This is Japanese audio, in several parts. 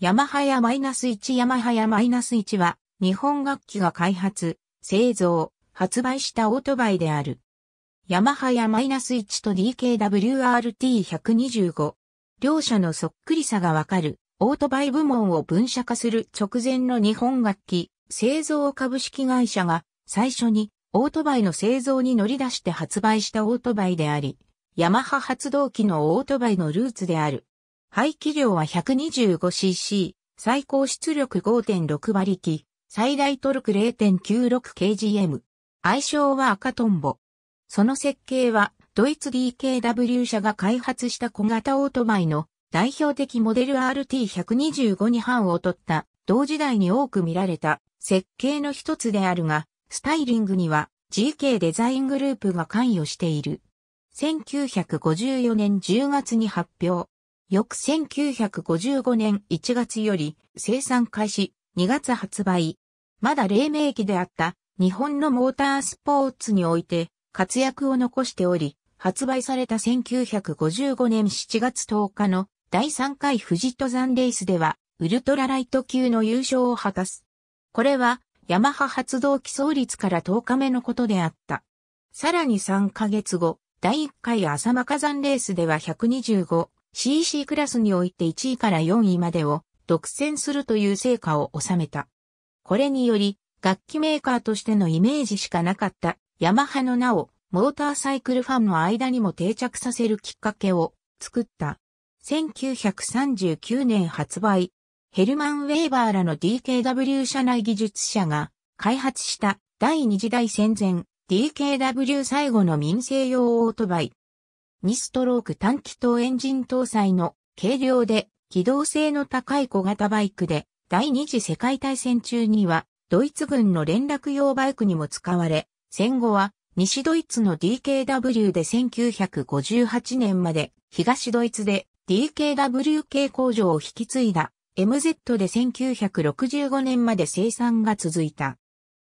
ヤマハヤ -1 ヤマハヤ -1 は、日本楽器が開発、製造、発売したオートバイである。ヤマハヤ -1 と DKWRT125。両者のそっくりさがわかる、オートバイ部門を分社化する直前の日本楽器、製造株式会社が、最初に、オートバイの製造に乗り出して発売したオートバイであり、ヤマハ発動機のオートバイのルーツである。排気量は 125cc、最高出力5.6馬力、最大トルク 0.96kgm。愛称は赤トンボ。その設計は、ドイツ DKW 社が開発した小型オートバイの代表的モデル RT125 に版を取った同時代に多く見られた設計の一つであるが、スタイリングには GK デザイングループが関与している。1954年10月に発表、翌1955年1月より生産開始2月発売。まだ黎明期であった日本のモータースポーツにおいて活躍を残しており、発売された1955年7月10日の第3回富士登山レースではウルトラライト級の優勝を果たす。これはヤマハ発動基創立から10日目のことであった。さらに3ヶ月後、第1回浅間火山レースでは125 CC クラスにおいて1位から4位までを独占するという成果を収めた。これにより、楽器メーカーとしてのイメージしかなかったヤマハの名をモーターサイクルファンの間にも定着させるきっかけを作った。1939年発売、ヘルマン・ウェーバーらの DKW 社内技術者が開発した第二次代戦前 DKW 最後の民生用オートバイ2ストローク短気筒エンジン搭載の軽量で機動性の高い小型バイクで第二次世界大戦中にはドイツ軍の連絡用バイクにも使われ、戦後は西ドイツの DKW で1958年まで東ドイツで DKW 系工場を引き継いだ MZ で1965年まで生産が続いた。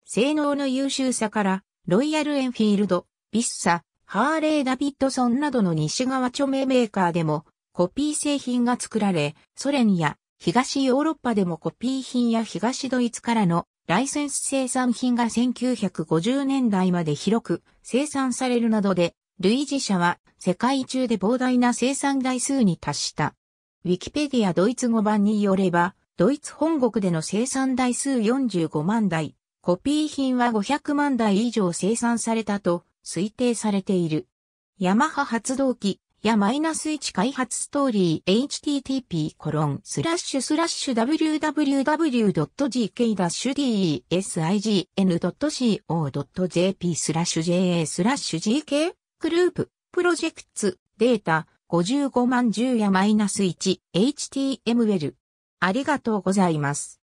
性能の優秀さからロイヤルエンフィールド、ビッサ、ハーレー・ダビッドソンなどの西側著名メーカーでもコピー製品が作られ、ソ連や東ヨーロッパでもコピー品や東ドイツからのライセンス生産品が1950年代まで広く生産されるなどで、類似者は世界中で膨大な生産台数に達した。ウィキペディアドイツ語版によれば、ドイツ本国での生産台数45万台、コピー品は500万台以上生産されたと推定されている。ヤマハ発動機やマイナス1開発ストーリー http コロンスラッシュスラッシュ www.gk-design.co.jp スラッシュ ja スラッシュ gk グループプロジェクツデータ55万10やマイナス1 html ありがとうございます。